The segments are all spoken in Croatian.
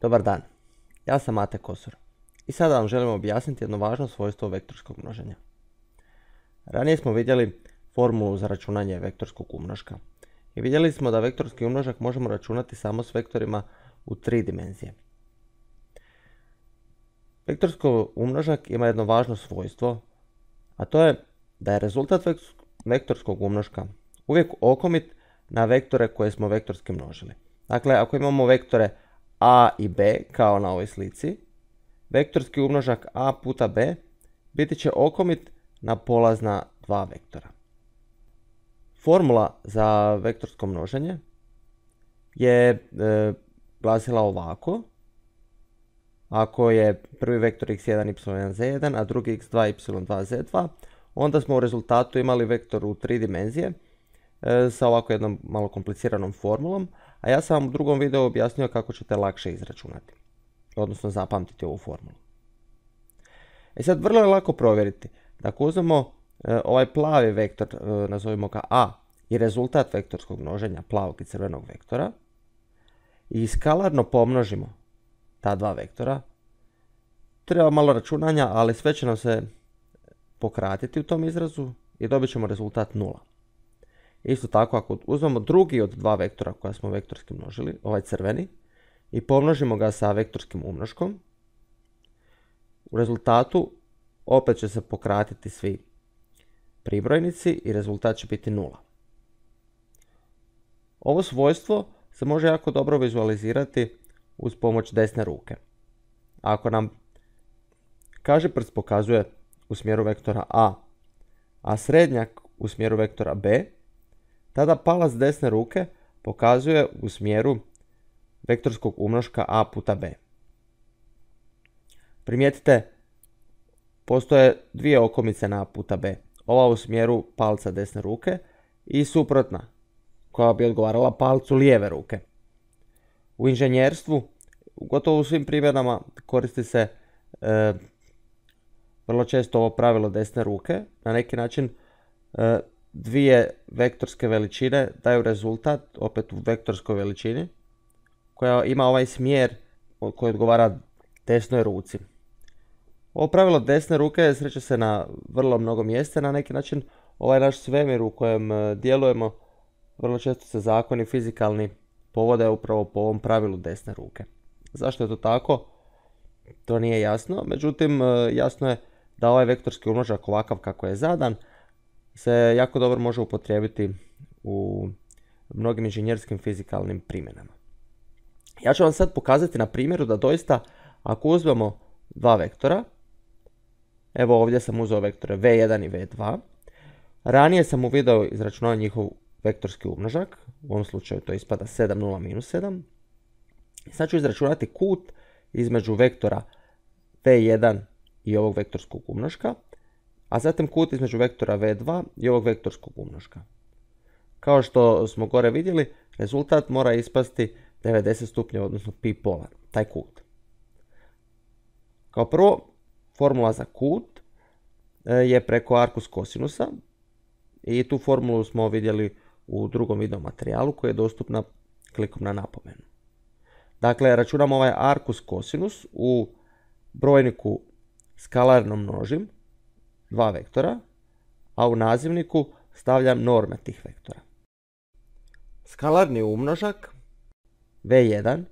Dobar dan, ja sam Mate Kosor i sada vam želim objasniti jedno važno svojstvo vektorskog množenja. Ranije smo vidjeli formulu za računanje vektorskog umnoška i vidjeli smo da vektorski umnožak možemo računati samo s vektorima u tri dimenzije. Vektorski umnožak ima jedno važno svojstvo, a to je da je rezultat vektorskog umnoška uvijek okomit na vektore koje smo vektorski množili. Dakle, ako imamo vektore a i b kao na ovoj slici, vektorski umnožak a puta b biti će okomit na polazna dva vektora. Formula za vektorsko množenje je e, glasila ovako. Ako je prvi vektor x1, y1, z1, a drugi x2, y2, z2, onda smo u rezultatu imali vektor u tri dimenzije e, sa ovako jednom malo kompliciranom formulom, a ja sam vam u drugom videu objasnio kako ćete lakše izračunati, odnosno zapamtiti ovu formulu. E sad, vrlo je lako provjeriti. Dakle, uzmemo e, ovaj plavi vektor, e, nazovimo ga A, i rezultat vektorskog množenja plavog i crvenog vektora, i skalarno pomnožimo ta dva vektora. Treba malo računanja, ali sve će nam se pokratiti u tom izrazu i dobit ćemo rezultat nula. Isto tako ako uzmemo drugi od dva vektora koja smo vektorski množili, ovaj crveni, i pomnožimo ga sa vektorskim umnoškom, u rezultatu opet će se pokratiti svi pribrojnici i rezultat će biti nula. Ovo svojstvo se može jako dobro vizualizirati uz pomoć desne ruke. Ako nam kaže prst pokazuje u smjeru vektora a, a srednjak u smjeru vektora b, tada palac desne ruke pokazuje u smjeru vektorskog umnoška a puta b. Primijetite, postoje dvije okomice na a puta b. Ova u smjeru palca desne ruke i suprotna, koja bi odgovarala palcu lijeve ruke. U inženjerstvu, gotovo u svim primjerama, koristi se e, vrlo često ovo pravilo desne ruke. Na neki način e, dvije vektorske veličine daju rezultat, opet u vektorskoj veličini, koja ima ovaj smjer koji odgovara desnoj ruci. Ovo pravilo desne ruke sreće se na vrlo mnogo mjesta, na neki način ovaj naš svemir u kojem e, djelujemo vrlo često se zakoni fizikalni povode upravo po ovom pravilu desne ruke. Zašto je to tako? To nije jasno, međutim e, jasno je da ovaj vektorski umnožak ovakav kako je zadan – se jako dobro može upotrijebiti u mnogim inženjerskim fizikalnim primjenama. Ja ću vam sad pokazati na primjeru da doista ako uzmemo dva vektora, evo ovdje sam uzeo vektore v1 i v2, ranije sam uvidao izračunao njihov vektorski umnožak, u ovom slučaju to ispada 7, 0, minus 7. Sad ću izračunati kut između vektora v1 i ovog vektorskog umnožka a zatim kut između vektora v2 i ovog vektorskog umnoška. Kao što smo gore vidjeli, rezultat mora ispasti 90 stupnje odnosno pi pola, taj kut. Kao prvo, formula za kut e, je preko arkus kosinusa i tu formulu smo vidjeli u drugom materijalu koja je dostupna klikom na napomenu. Dakle, računamo ovaj arkus kosinus u brojniku skalarnom množim, dva vektora, a u nazivniku stavljam norme tih vektora. Skalarni umnožak v1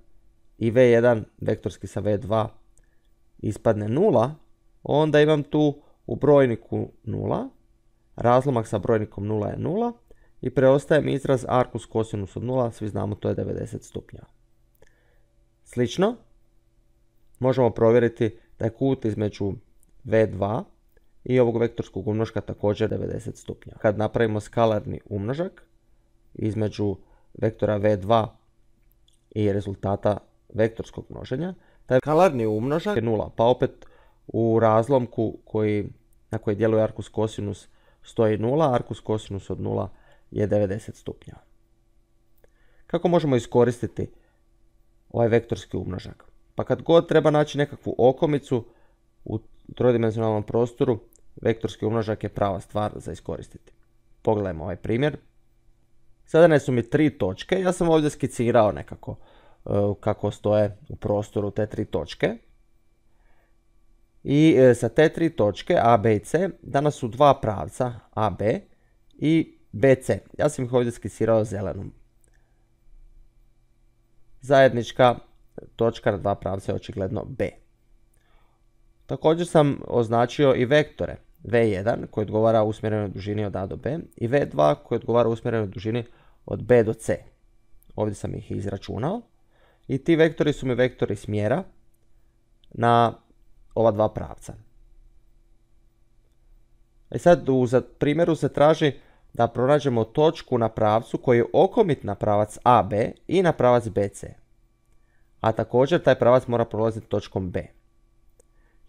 i v1 vektorski sa v2 ispadne 0, onda imam tu u brojniku 0, razlomak sa brojnikom 0 je 0 i preostajem izraz arkus kosinus od 0, svi znamo to je 90 stupnja. Slično, možemo provjeriti da je kut između v2 i ovog vektorskog umnožka također 90 stupnja. Kad napravimo skalarni umnožak između vektora v2 i rezultata vektorskog množenja, taj skalarni umnožak je nula, pa opet u razlomku koji, na koji djeluje arkus kosinus stoji nula, arkus kosinus od nula je 90 stupnja. Kako možemo iskoristiti ovaj vektorski umnožak? Pa kad god treba naći nekakvu okomicu u trodimenzionalnom prostoru Vektorski umnožak je prava stvar za iskoristiti. Pogledajmo ovaj primjer. Zadane su mi tri točke, ja sam ovdje skicirao nekako e, kako stoje u prostoru te tri točke. I e, sa te tri točke A, B i C danas su dva pravca AB i BC. Ja sam ih ovdje skisirao zelenom. Zajednička točka na dva pravca je očigledno B. Također sam označio i vektore. V1 koji odgovara usmjerenoj dužini od A do B i V2 koji odgovara usmjerenoj dužini od B do C. Ovdje sam ih izračunao i ti vektori su mi vektori smjera na ova dva pravca. E sad u primjeru se traži da pronađemo točku na pravcu koji je okomit na pravac AB i na pravac BC. A također taj pravac mora prolaziti točkom B.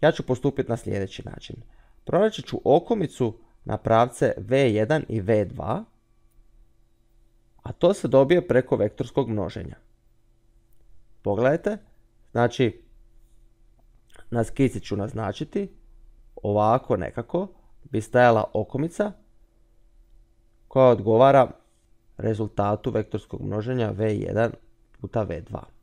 Ja ću postupiti na sljedeći način. Pronaći ću okomicu na pravce v1 i v2, a to se dobije preko vektorskog množenja. Pogledajte, znači, na skici ću naznačiti, ovako nekako bi stajala okomica koja odgovara rezultatu vektorskog množenja v1 puta v2.